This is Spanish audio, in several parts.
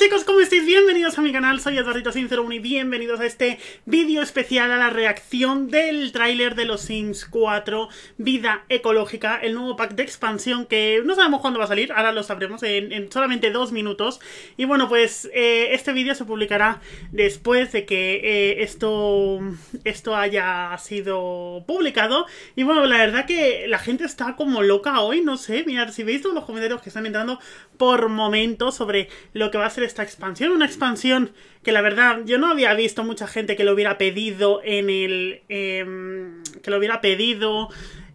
chicos, ¿cómo estáis? Bienvenidos a mi canal, soy Eduardito Sincero y bienvenidos a este vídeo especial a la reacción del tráiler de Los Sims 4 Vida Ecológica, el nuevo pack de expansión que no sabemos cuándo va a salir, ahora lo sabremos en, solamente dos minutos. Y bueno, pues eh, este vídeo se publicará después de que eh, esto, esto haya sido publicado. Y bueno, la verdad que la gente está como loca hoy, no sé, mirad, si veis todos los comentarios que están entrando por momentos sobre lo que va a ser esta expansión, una expansión que la verdad yo no había visto mucha gente que lo hubiera pedido en el... Em, que lo hubiera pedido...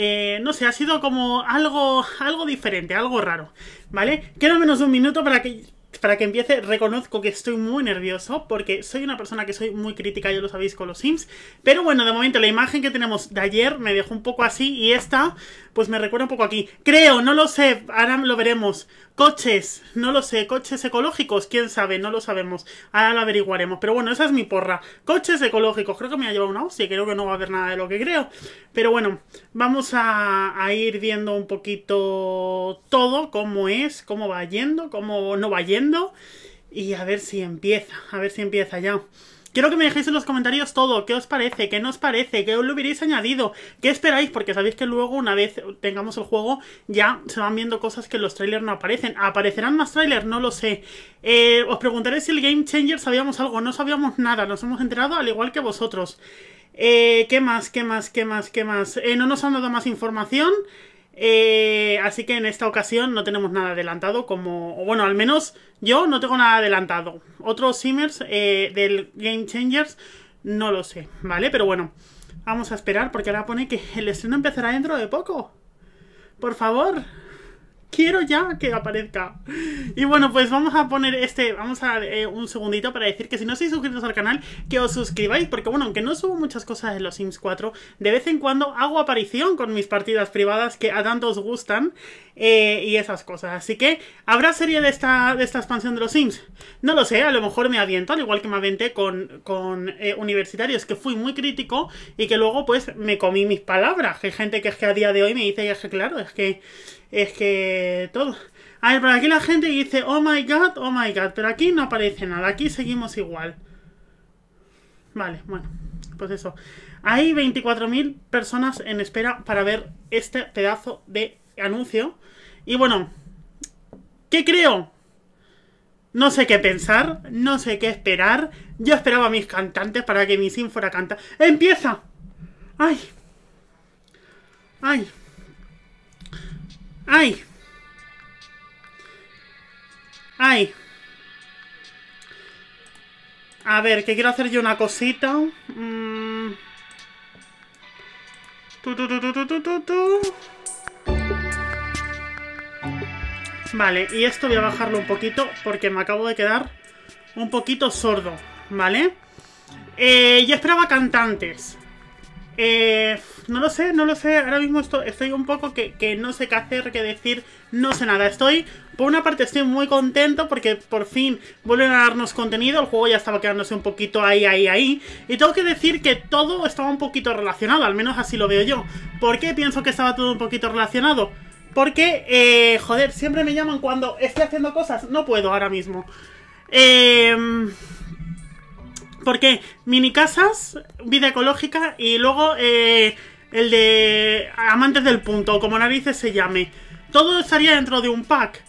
Eh, no sé, ha sido como algo, algo diferente, algo raro, ¿vale? Queda menos un minuto para que para que empiece, reconozco que estoy muy nervioso porque soy una persona que soy muy crítica, ya lo sabéis con los Sims. Pero bueno, de momento la imagen que tenemos de ayer me dejó un poco así y esta, pues me recuerda un poco aquí. Creo, no lo sé, ahora lo veremos. Coches, no lo sé, coches ecológicos, quién sabe, no lo sabemos. Ahora lo averiguaremos. Pero bueno, esa es mi porra. Coches ecológicos, creo que me ha llevado una hostia, creo que no va a haber nada de lo que creo. Pero bueno, vamos a, a ir viendo un poquito todo, cómo es, cómo va yendo, cómo no va yendo y a ver si empieza, a ver si empieza ya. Quiero que me dejéis en los comentarios todo, qué os parece, qué no os parece, qué os lo hubierais añadido, qué esperáis, porque sabéis que luego una vez tengamos el juego ya se van viendo cosas que en los trailers no aparecen. ¿Aparecerán más trailers? No lo sé. Eh, os preguntaré si el Game Changer sabíamos algo, no sabíamos nada, nos hemos enterado al igual que vosotros. Eh, ¿Qué más? ¿Qué más? ¿Qué más? ¿Qué más? Eh, no nos han dado más información. Eh, así que en esta ocasión no tenemos nada adelantado, como. bueno, al menos yo no tengo nada adelantado. Otros simmers eh, del Game Changers, no lo sé, ¿vale? Pero bueno, vamos a esperar porque ahora pone que el estreno empezará dentro de poco. Por favor, quiero ya que aparezca. Y bueno, pues vamos a poner este, vamos a eh, un segundito para decir que si no sois suscritos al canal, que os suscribáis, porque bueno, aunque no subo muchas cosas en los Sims 4, de vez en cuando hago aparición con mis partidas privadas que a tanto os gustan eh, y esas cosas. Así que, ¿habrá serie de esta, de esta expansión de los Sims? No lo sé, a lo mejor me aviento, al igual que me aventé con, con eh, universitarios, que fui muy crítico y que luego pues me comí mis palabras. Hay gente que es que a día de hoy me dice y es que claro, es que es que todo... A ver, por aquí la gente dice, oh my god, oh my god, pero aquí no aparece nada, aquí seguimos igual. Vale, bueno, pues eso. Hay 24.000 personas en espera para ver este pedazo de anuncio. Y bueno, ¿qué creo? No sé qué pensar, no sé qué esperar. Yo esperaba a mis cantantes para que mi sinfora canta. ¡Empieza! ¡Ay! ¡Ay! ¡Ay! ¡Ay! A ver, que quiero hacer yo una cosita. Mm. tú vale, y esto voy a bajarlo un poquito porque me acabo de quedar un poquito sordo, ¿vale? Eh, yo esperaba cantantes. Eh, no lo sé, no lo sé. Ahora mismo estoy, un poco que, que, no sé qué hacer, qué decir. No sé nada. Estoy, por una parte, estoy muy contento porque por fin vuelven a darnos contenido. El juego ya estaba quedándose un poquito ahí, ahí, ahí. Y tengo que decir que todo estaba un poquito relacionado, al menos así lo veo yo. ¿Por qué pienso que estaba todo un poquito relacionado? Porque, eh, joder, siempre me llaman cuando estoy haciendo cosas. No puedo ahora mismo. Eh porque mini casas, vida ecológica y luego eh, el de amantes del punto, como narices se llame. Todo estaría dentro de un pack.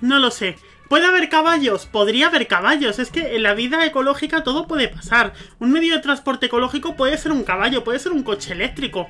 No lo sé. ¿Puede haber caballos? Podría haber caballos. Es que en la vida ecológica todo puede pasar. Un medio de transporte ecológico puede ser un caballo, puede ser un coche eléctrico.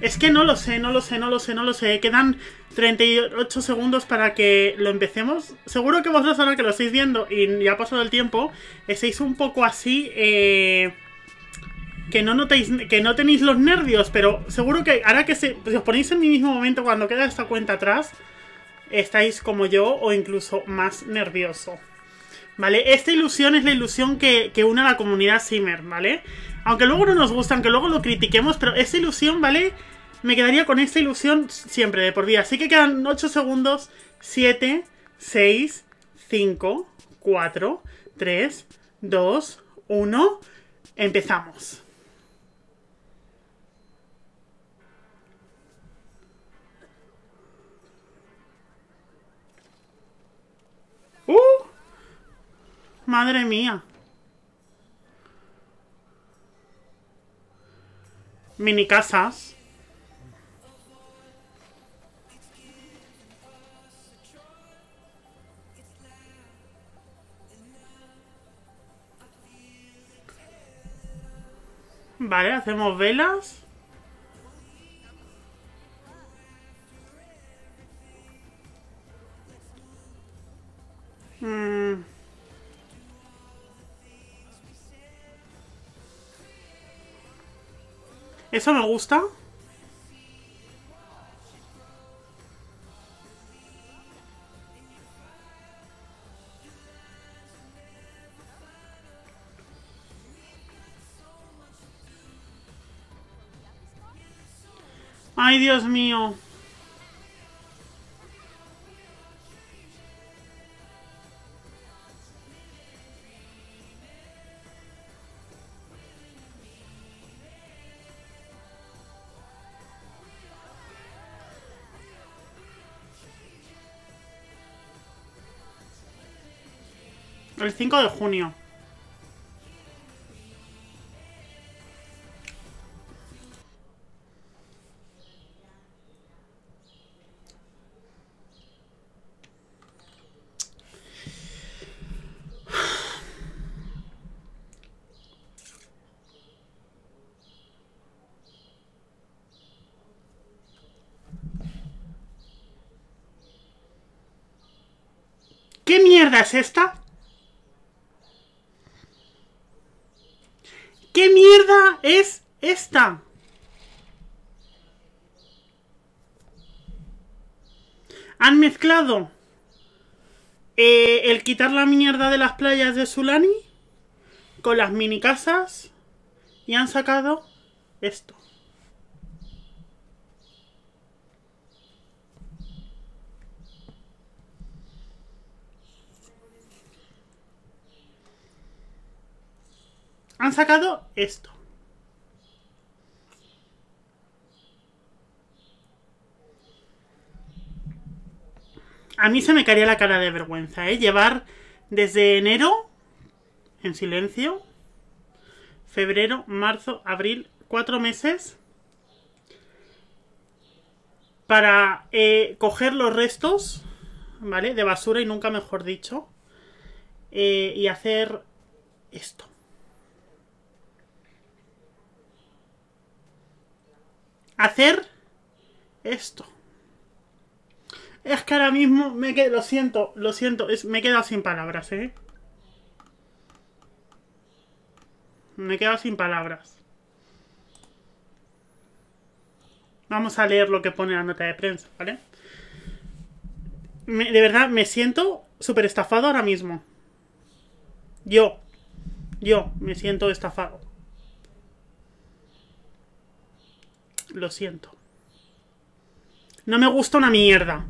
Es que no lo sé, no lo sé, no lo sé, no lo sé. Quedan 38 segundos para que lo empecemos. Seguro que vosotros ahora que lo estáis viendo y ya ha pasado el tiempo, estáis un poco así... Eh, que no notéis, que no tenéis los nervios, pero seguro que ahora que se, os ponéis en mi mismo momento cuando queda esta cuenta atrás, estáis como yo o incluso más nervioso. ¿vale? Esta ilusión es la ilusión que, que une a la comunidad Simmer, ¿vale? Aunque luego no nos gusta, aunque luego lo critiquemos, pero esta ilusión, ¿vale? Me quedaría con esta ilusión siempre, de por vida. Así que quedan 8 segundos, 7, 6, 5, 4, 3, 2, 1. Empezamos. Madre mía. Mini casas. Vale, hacemos velas. Eso me gusta. Ay, Dios mío. El 5 de junio. ¿Qué mierda es esta? ¿Qué mierda es esta? Han mezclado eh, el quitar la mierda de las playas de Sulani con las mini casas y han sacado esto. han sacado esto. A mí se me caería la cara de vergüenza, ¿eh? Llevar desde enero en silencio, febrero, marzo, abril, cuatro meses para eh, coger los restos, ¿vale? De basura y nunca mejor dicho, eh, y hacer esto. hacer esto. Es que ahora mismo me lo siento, lo siento, me he quedado sin palabras, ¿eh? Me he quedado sin palabras. Vamos a leer lo que pone la nota de prensa, ¿vale? de verdad, me siento súper estafado ahora mismo. Yo, yo me siento estafado. Lo siento. No me gusta una mierda.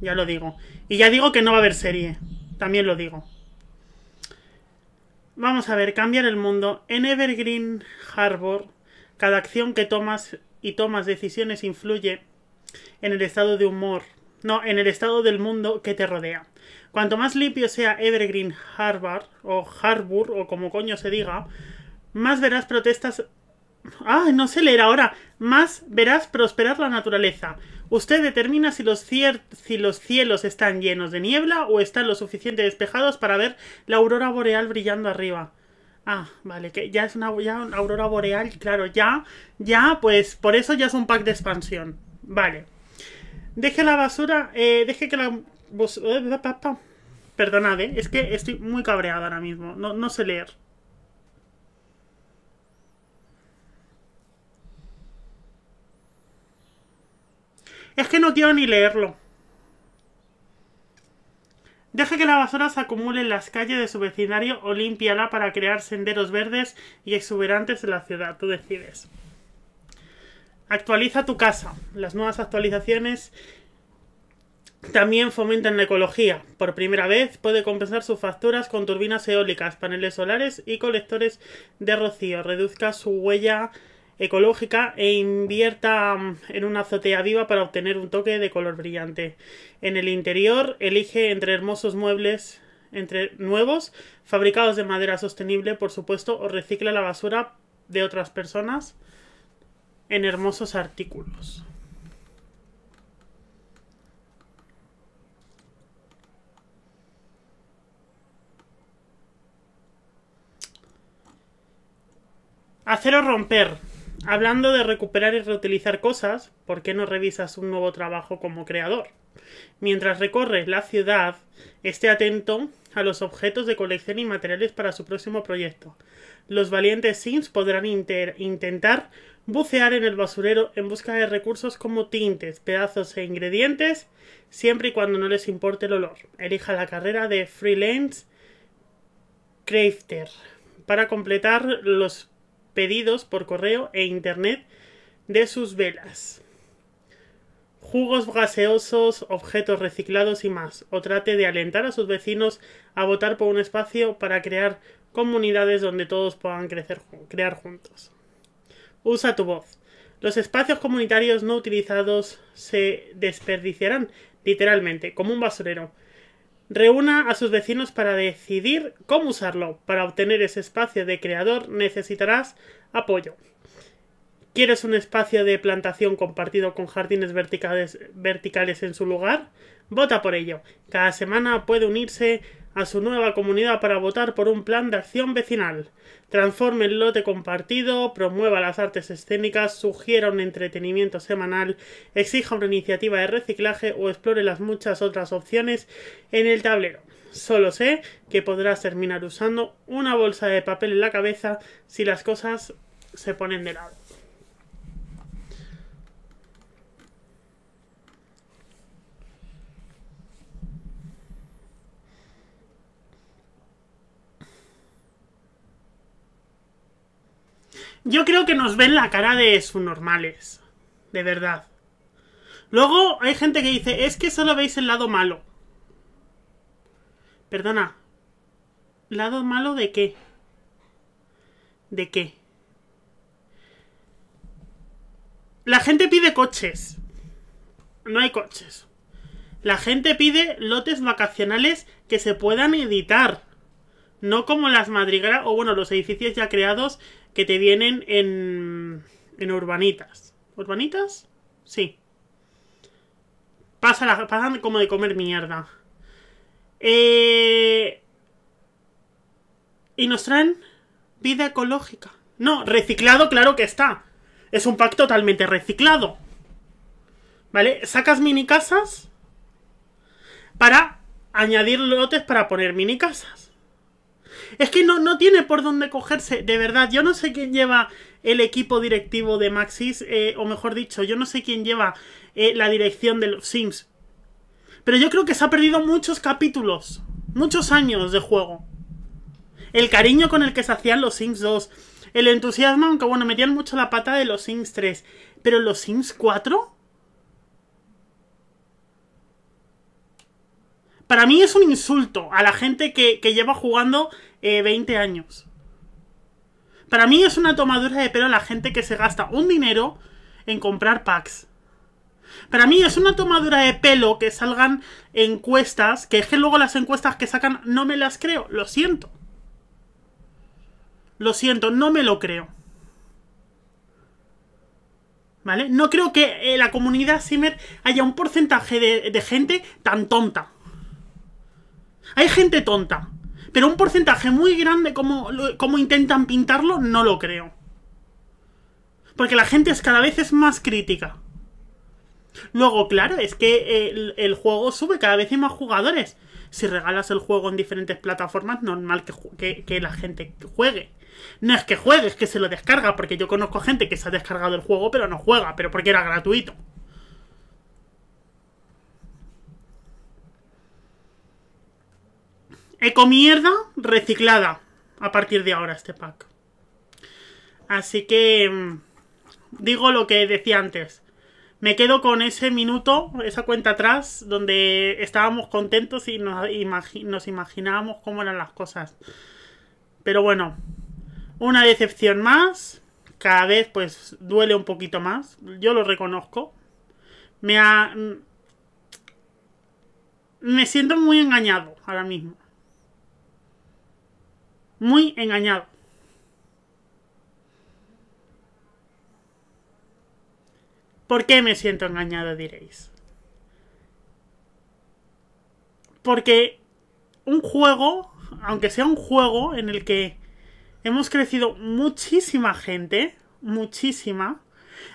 Ya lo digo. Y ya digo que no va a haber serie. También lo digo. Vamos a ver, cambiar el mundo. En Evergreen Harbor, cada acción que tomas y tomas decisiones influye en el estado de humor. No, en el estado del mundo que te rodea. Cuanto más limpio sea Evergreen Harbor, o Harbor, o como coño se diga, más verás protestas Ah, no sé leer ahora. Más verás prosperar la naturaleza. Usted determina si los, cielos están llenos de niebla o están lo suficiente despejados para ver la aurora boreal brillando arriba. Ah, vale, que ya es una, aurora boreal, claro, ya, ya, pues por eso ya es un pack de expansión. Vale. Deje la basura, eh, deje que la... Eh, Perdonad, eh, es que estoy muy cabreada ahora mismo, no, no sé leer. Es que no quiero ni leerlo. Deja que la basura se acumule en las calles de su vecindario o límpiala para crear senderos verdes y exuberantes en la ciudad. Tú decides. Actualiza tu casa. Las nuevas actualizaciones también fomentan la ecología. Por primera vez puede compensar sus facturas con turbinas eólicas, paneles solares y colectores de rocío. Reduzca su huella ecológica e invierta mm, en una azotea viva para obtener un toque de color brillante. En el interior elige entre hermosos muebles entre nuevos, fabricados de madera sostenible, por supuesto, o recicla la basura de otras personas en hermosos artículos. o romper. Hablando de recuperar y reutilizar cosas, ¿por qué no revisas un nuevo trabajo como creador? Mientras recorres la ciudad, esté atento a los objetos de colección y materiales para su próximo proyecto. Los valientes Sims podrán intentar bucear en el basurero en busca de recursos como tintes, pedazos e ingredientes, siempre y cuando no les importe el olor. Elija la carrera de freelance crafter para completar los pedidos por correo e internet de sus velas. Jugos gaseosos, objetos reciclados y más. O trate de alentar a sus vecinos a votar por un espacio para crear comunidades donde todos puedan crecer, crear juntos. Usa tu voz. Los espacios comunitarios no utilizados se desperdiciarán, literalmente, como un basurero reúna a sus vecinos para decidir cómo usarlo. Para obtener ese espacio de creador necesitarás apoyo. ¿Quieres un espacio de plantación compartido con jardines verticales, en su lugar? Vota por ello. Cada semana puede unirse a su nueva comunidad para votar por un plan de acción vecinal. Transforme el lote compartido, promueva las artes escénicas, sugiera un entretenimiento semanal, exija una iniciativa de reciclaje o explore las muchas otras opciones en el tablero. Solo sé que podrás terminar usando una bolsa de papel en la cabeza si las cosas se ponen de lado. Yo creo que nos ven la cara de subnormales. De verdad. Luego hay gente que dice, es que solo veis el lado malo. Perdona. ¿Lado malo de qué? ¿De qué? La gente pide coches. No hay coches. La gente pide lotes vacacionales que se puedan editar. No como las madrigueras o bueno, los edificios ya creados que te vienen en, en urbanitas. ¿Urbanitas? Sí. Pasan, pasan como de comer mierda. Eh, y nos traen vida ecológica. No, reciclado, claro que está. Es un pack totalmente reciclado. ¿Vale? Sacas mini casas para añadir lotes para poner mini casas. Es que no, no tiene por dónde cogerse, de verdad. Yo no sé quién lleva el equipo directivo de Maxis, eh, o mejor dicho, yo no sé quién lleva eh, la dirección de los Sims. Pero yo creo que se ha perdido muchos capítulos, muchos años de juego. El cariño con el que se hacían los Sims 2, el entusiasmo, aunque bueno, metían mucho la pata de los Sims 3, pero los Sims 4... Para mí es un insulto a la gente que, que lleva jugando 20 eh, años. Para mí es una tomadura de pelo la gente que se gasta un dinero en comprar packs. Para mí es una tomadura de pelo que salgan encuestas, que es luego las encuestas que sacan no me las creo, lo siento. Lo siento, no me lo creo. ¿Vale? No creo que en eh, la comunidad Simmer haya un porcentaje de gente tan tonta. Hay gente tonta, pero un porcentaje muy grande como, como intentan pintarlo, no lo creo. Porque la gente es, cada vez es más crítica. Luego, claro, es que el, juego sube, cada vez hay más jugadores. Si regalas el juego en diferentes plataformas, normal que, que, que, la gente juegue. No es que juegue, es que se lo descarga, porque yo conozco gente que se ha descargado el juego pero no juega, pero porque era gratuito. Ecomierda reciclada a partir de ahora este pack. Así que mm, digo lo que decía antes. Me quedo con ese minuto, esa cuenta atrás, donde estábamos contentos y nos, nos imaginábamos cómo eran las cosas. Pero bueno, una decepción más. Cada vez pues duele un poquito más. Yo lo reconozco. Me ha... Mm, me siento muy engañado ahora mismo muy engañado. ¿Por qué me siento engañado, diréis? Porque un juego, aunque sea un juego en el que hemos crecido muchísima gente, muchísima,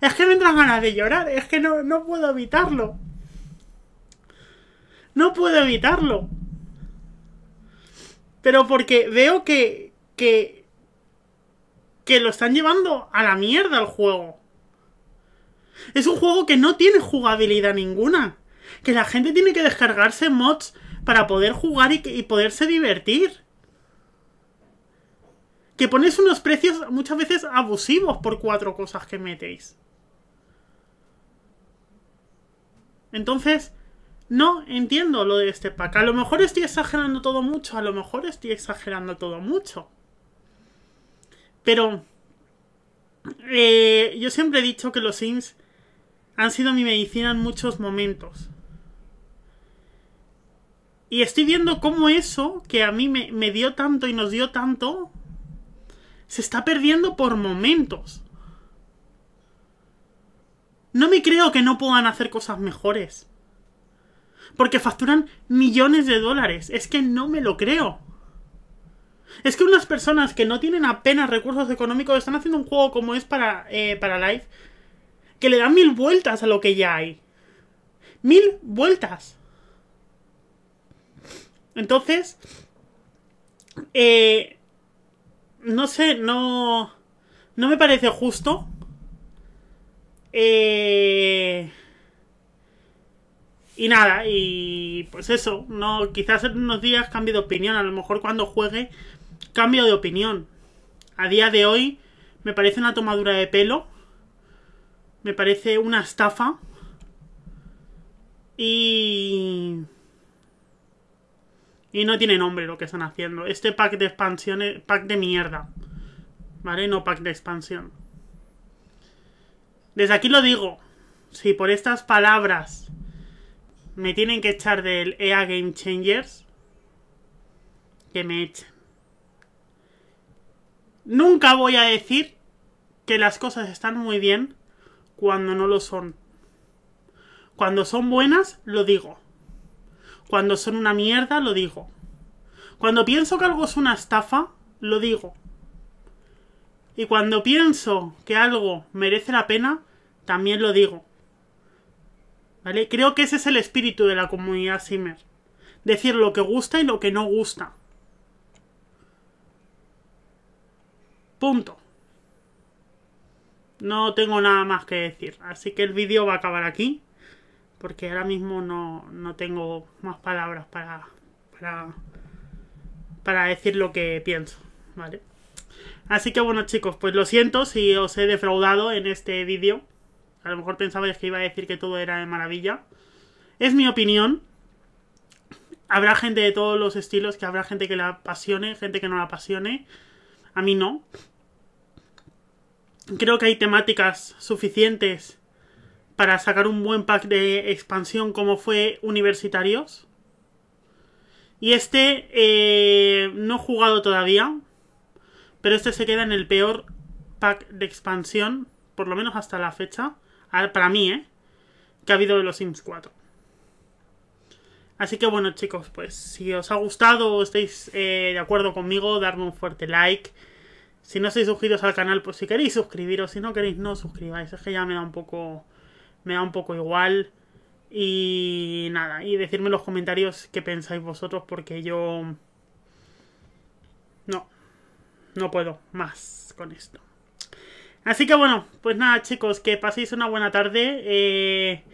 es que me entran ganas de llorar, es que no, no puedo evitarlo. No puedo evitarlo. Pero porque veo que, que. que lo están llevando a la mierda el juego. Es un juego que no tiene jugabilidad ninguna. Que la gente tiene que descargarse mods para poder jugar y, y poderse divertir. Que pones unos precios muchas veces abusivos por cuatro cosas que metéis. Entonces, no entiendo lo de este pack. A lo mejor estoy exagerando todo mucho, a lo mejor estoy exagerando todo mucho. Pero eh, yo siempre he dicho que los Sims han sido mi medicina en muchos momentos. Y estoy viendo cómo eso, que a mí me dio tanto y nos dio tanto, se está perdiendo por momentos. No me creo que no puedan hacer cosas mejores. Porque facturan millones de dólares. Es que no me lo creo. Es que unas personas que no tienen apenas recursos económicos están haciendo un juego como es para, eh, para Life. Que le dan mil vueltas a lo que ya hay. Mil vueltas. Entonces... Eh, no sé, no... No me parece justo. Eh y nada, y pues eso, no, quizás en unos días cambie de opinión, a lo mejor cuando juegue cambio de opinión. A día de hoy me parece una tomadura de pelo, me parece una estafa y... Y no tiene nombre lo que están haciendo. Este pack de expansión pack de mierda. ¿Vale? No pack de expansión. Desde aquí lo digo. Si por estas palabras me tienen que echar del EA Game Changers. Que me echen. Nunca voy a decir que las cosas están muy bien cuando no lo son. Cuando son buenas, lo digo. Cuando son una mierda, lo digo. Cuando pienso que algo es una estafa, lo digo. Y cuando pienso que algo merece la pena, también lo digo. ¿Vale? Creo que ese es el espíritu de la comunidad Simmer. Decir lo que gusta y lo que no gusta. Punto. No tengo nada más que decir. Así que el vídeo va a acabar aquí. Porque ahora mismo no, tengo más palabras para, para, para decir lo que pienso. ¿Vale? Así que bueno chicos, pues lo siento si os he defraudado en este vídeo. A lo mejor pensabais que iba a decir que todo era de maravilla. Es mi opinión. Habrá gente de todos los estilos, que habrá gente que la apasione, gente que no la apasione. A mí no. Creo que hay temáticas suficientes para sacar un buen pack de expansión como fue Universitarios. Y este eh, no he jugado todavía, pero este se queda en el peor pack de expansión, por lo menos hasta la fecha para mí, ¿eh? Que ha habido de los Sims 4. Así que bueno, chicos, pues si os ha gustado o estáis eh, de acuerdo conmigo, darme un fuerte like. Si no estáis suscritos al canal, pues si queréis suscribiros, si no queréis no suscribáis, es que ya me da un poco me da un poco igual y nada, y decirme en los comentarios qué pensáis vosotros porque yo no no puedo más con esto. Así que bueno, pues nada chicos, que paséis una buena tarde, eh,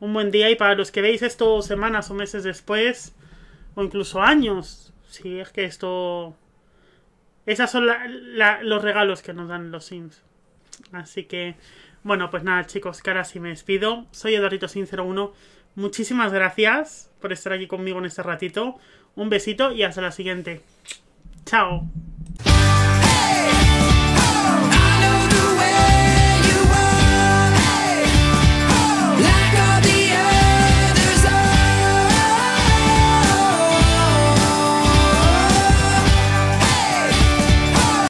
un buen día y para los que veis esto semanas o meses después, o incluso años, si es que esto... Esos son los regalos que nos dan los Sims. Así que, bueno, pues nada chicos, que ahora sí me despido. Soy Eduardo Sincero 01 muchísimas gracias por estar aquí conmigo en este ratito. Un besito y hasta la siguiente. Chao.